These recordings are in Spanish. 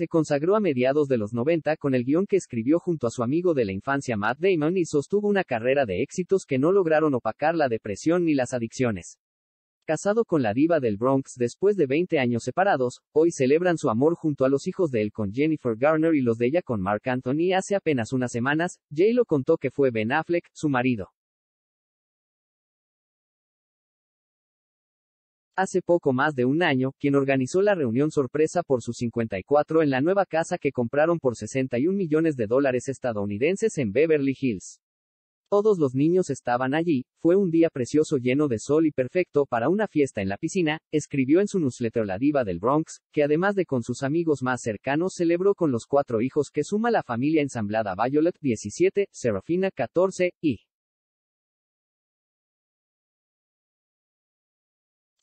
se consagró a mediados de los 90 con el guión que escribió junto a su amigo de la infancia Matt Damon y sostuvo una carrera de éxitos que no lograron opacar la depresión ni las adicciones. Casado con la diva del Bronx después de 20 años separados, hoy celebran su amor junto a los hijos de él con Jennifer Garner y los de ella con Mark Anthony hace apenas unas semanas, Jay lo contó que fue Ben Affleck, su marido. hace poco más de un año, quien organizó la reunión sorpresa por sus 54 en la nueva casa que compraron por 61 millones de dólares estadounidenses en Beverly Hills. Todos los niños estaban allí, fue un día precioso lleno de sol y perfecto para una fiesta en la piscina, escribió en su newsletter La Diva del Bronx, que además de con sus amigos más cercanos celebró con los cuatro hijos que suma la familia ensamblada Violet 17, Serafina 14 y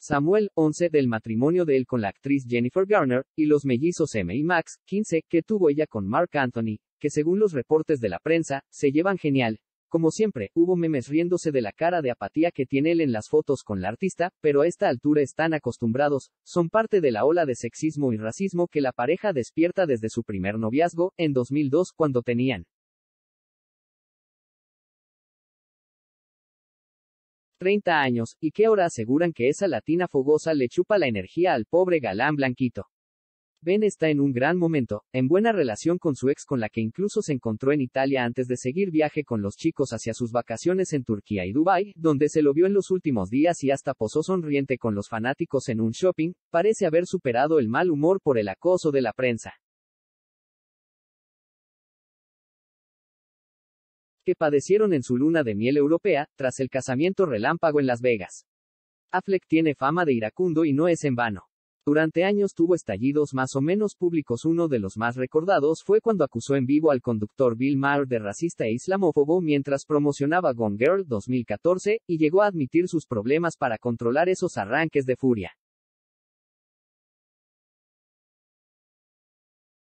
Samuel, 11, del matrimonio de él con la actriz Jennifer Garner, y los mellizos M y Max, 15, que tuvo ella con Mark Anthony, que según los reportes de la prensa, se llevan genial. Como siempre, hubo memes riéndose de la cara de apatía que tiene él en las fotos con la artista, pero a esta altura están acostumbrados, son parte de la ola de sexismo y racismo que la pareja despierta desde su primer noviazgo, en 2002, cuando tenían 30 años, y que ahora aseguran que esa latina fogosa le chupa la energía al pobre galán blanquito. Ben está en un gran momento, en buena relación con su ex con la que incluso se encontró en Italia antes de seguir viaje con los chicos hacia sus vacaciones en Turquía y Dubái, donde se lo vio en los últimos días y hasta posó sonriente con los fanáticos en un shopping, parece haber superado el mal humor por el acoso de la prensa. que padecieron en su luna de miel europea, tras el casamiento relámpago en Las Vegas. Affleck tiene fama de iracundo y no es en vano. Durante años tuvo estallidos más o menos públicos. Uno de los más recordados fue cuando acusó en vivo al conductor Bill Maher de racista e islamófobo mientras promocionaba Gone Girl 2014, y llegó a admitir sus problemas para controlar esos arranques de furia.